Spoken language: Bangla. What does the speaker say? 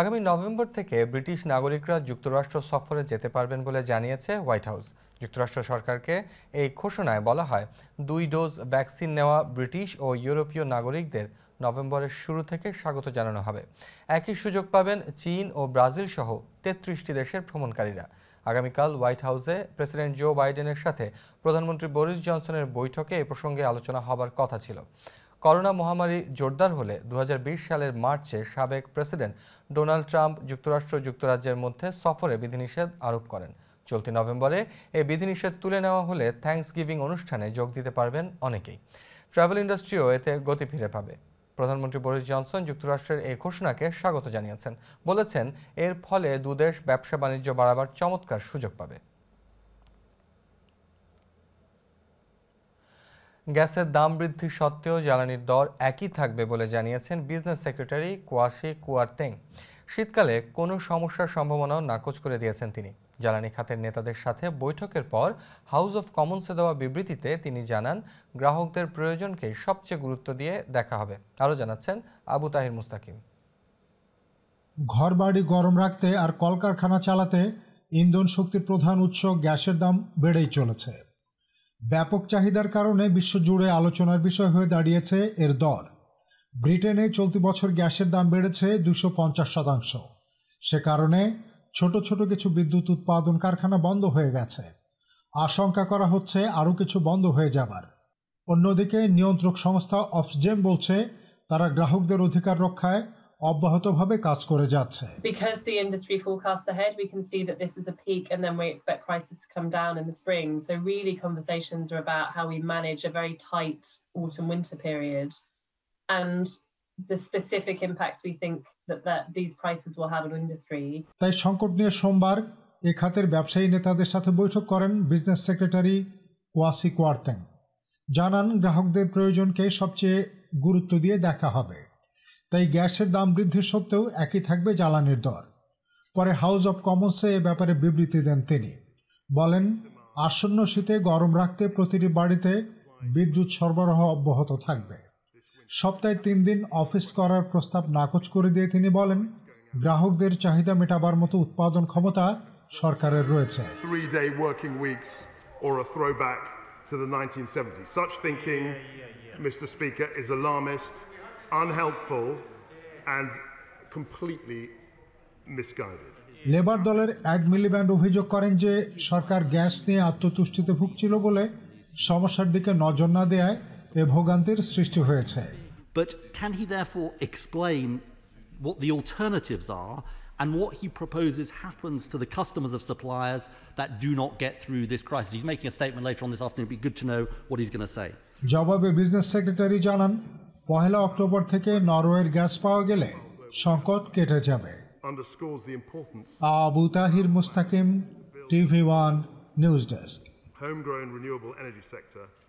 আগামী নভেম্বর থেকে ব্রিটিশ নাগরিকরা যুক্তরাষ্ট্র সফরে যেতে পারবেন বলে জানিয়েছে হোয়াইট হাউস যুক্তরাষ্ট্র সরকারকে এই ঘোষণায় বলা হয় দুই ডোজ ভ্যাকসিন নেওয়া ব্রিটিশ ও ইউরোপীয় নাগরিকদের নভেম্বরের শুরু থেকে স্বাগত জানানো হবে একই সুযোগ পাবেন চীন ও ব্রাজিল সহ তেত্রিশটি দেশের ভ্রমণকারীরা আগামীকাল হোয়াইট হাউসে প্রেসিডেন্ট জো বাইডেনের সাথে প্রধানমন্ত্রী বরিস জনসনের বৈঠকে এ প্রসঙ্গে আলোচনা হবার কথা ছিল করোনা মহামারী জোরদার হলে দু সালের মার্চে সাবেক প্রেসিডেন্ট ডোনাল্ড ট্রাম্প যুক্তরাষ্ট্র যুক্তরাজ্যের মধ্যে সফরে বিধিনিষেধ আরোপ করেন চলতি নভেম্বরে এই বিধিনিষেধ তুলে নেওয়া হলে থ্যাংকস গিভিং অনুষ্ঠানে যোগ দিতে পারবেন অনেকেই ট্রাভেল ইন্ডাস্ট্রিও এতে গতি ফিরে পাবে প্রধানমন্ত্রী বোরিস জনসন যুক্তরাষ্ট্রের এই ঘোষণাকে স্বাগত জানিয়েছেন বলেছেন এর ফলে দুদেশ ব্যবসা বাণিজ্য বাড়াবার চমৎকার সুযোগ পাবে গ্যাসের দাম বৃদ্ধি সত্ত্বেও জ্বালানির দর একই থাকবে বলে জানিয়েছেন বিজনেস সেক্রেটারি কোয়াশি কুয়ারতেং শীতকালে কোনো সমস্যার সম্ভাবনাও নাকচ করে দিয়েছেন তিনি জ্বালানি খাতের নেতাদের সাথে বৈঠকের পর হাউস অফ কমন্সে দেওয়া বিবৃতিতে তিনি জানান গ্রাহকদের প্রয়োজনকে সবচেয়ে গুরুত্ব দিয়ে দেখা হবে আরও জানাচ্ছেন আবু তাহির মুস্তাকিম ঘরবাড়ি গরম রাখতে আর কলকারখানা চালাতে ইন্ধন শক্তির প্রধান উৎস গ্যাসের দাম বেড়েই চলেছে ব্যাপক চাহিদার কারণে বিশ্বজুড়ে আলোচনার বিষয় হয়ে দাঁড়িয়েছে এর দর ব্রিটেনে চলতি বছর গ্যাসের দাম বেড়েছে দুশো পঞ্চাশ শতাংশ সে কারণে ছোট ছোট কিছু বিদ্যুৎ উৎপাদন কারখানা বন্ধ হয়ে গেছে আশঙ্কা করা হচ্ছে আরও কিছু বন্ধ হয়ে যাবার অন্যদিকে নিয়ন্ত্রক সংস্থা অফজেম বলছে তারা গ্রাহকদের অধিকার রক্ষায় অব্যাহতভাবে কাজ করে যাচ্ছে Because the industry forecasts ahead, we can see that this is a peak and then we expect prices to come down in the spring. So really conversations are about how we manage a very tight autumn winter period and the specific impacts we think that, that these prices will have on industry. তাই সংকট নিয়ে সোমবার এ খাতের ব্যবসায়ী নেতাদের সাথে বৈঠক করেন বিজনেস সেক্রেটারি ওয়াসি কোয়ার্তেন জানান গ্রাহকদের প্রয়োজনকে সবচেয়ে গুরুত্ব দিয়ে দেখা হবে তাই গ্যাসের দাম বৃদ্ধি সত্ত্বেও একই থাকবে জ্বালানির দর পরে হাউস অব কমন্সে এ ব্যাপারে বিবৃতি দেন তিনি বলেন আসন্ন শীতে গরম রাখতে প্রতিটি বাড়িতে বিদ্যুৎ সরবরাহ অব্যাহত থাকবে সপ্তাহে তিন দিন অফিস করার প্রস্তাব নাকচ করে দিয়ে তিনি বলেন গ্রাহকদের চাহিদা মেটাবার মতো উৎপাদন ক্ষমতা সরকারের রয়েছে Mr. Speaker, is alarmist unhelpful and completely misguided. Labour দলের অ্যাড মিলিব্যান্ড অভিযোগ করেন যে সরকার গ্যাস নিয়ে আত্মতুষ্টিতে ভুগছিল বলে সমস্যার দিকে নজর না দেয়ায় এ ভোগান্তির সৃষ্টি হয়েছে But can he therefore explain what the alternatives are and what he proposes happens to the customers of suppliers that do not get through this crisis? He's making a statement later on this afternoon. It'd be good to know what he's going to say. জবাবে বিজনেস সেক্রেটারি জানান পহেলা অক্টোবর থেকে নরওয়ের গ্যাস পাওয়া গেলে সংকট কেটে যাবে Abu Tahir Mustakim TV one news desk homegrown renewable energy sector